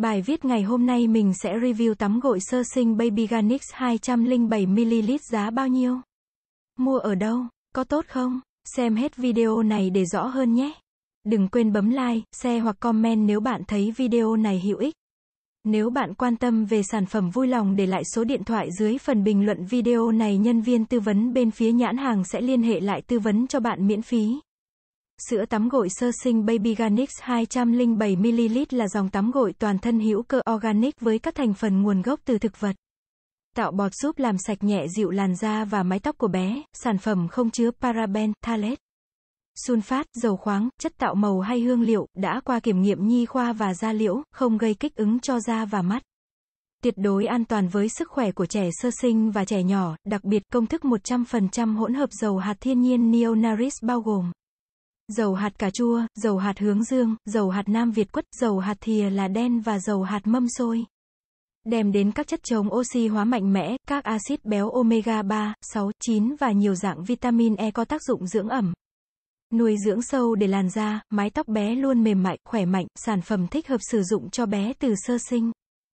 Bài viết ngày hôm nay mình sẽ review tắm gội sơ sinh Baby Ganix 207ml giá bao nhiêu? Mua ở đâu? Có tốt không? Xem hết video này để rõ hơn nhé. Đừng quên bấm like, share hoặc comment nếu bạn thấy video này hữu ích. Nếu bạn quan tâm về sản phẩm vui lòng để lại số điện thoại dưới phần bình luận video này nhân viên tư vấn bên phía nhãn hàng sẽ liên hệ lại tư vấn cho bạn miễn phí. Sữa tắm gội sơ sinh Baby Organics 207ml là dòng tắm gội toàn thân hữu cơ organic với các thành phần nguồn gốc từ thực vật. Tạo bọt giúp làm sạch nhẹ dịu làn da và mái tóc của bé, sản phẩm không chứa paraben, thalet, sunfat, dầu khoáng, chất tạo màu hay hương liệu, đã qua kiểm nghiệm nhi khoa và da liễu, không gây kích ứng cho da và mắt. Tuyệt đối an toàn với sức khỏe của trẻ sơ sinh và trẻ nhỏ, đặc biệt công thức 100% hỗn hợp dầu hạt thiên nhiên Neonaris bao gồm dầu hạt cà chua, dầu hạt hướng dương, dầu hạt nam Việt quất, dầu hạt thìa là đen và dầu hạt mâm xôi. Đem đến các chất chống oxy hóa mạnh mẽ, các axit béo omega 3, 6, 9 và nhiều dạng vitamin E có tác dụng dưỡng ẩm. Nuôi dưỡng sâu để làn da, mái tóc bé luôn mềm mại, khỏe mạnh, sản phẩm thích hợp sử dụng cho bé từ sơ sinh.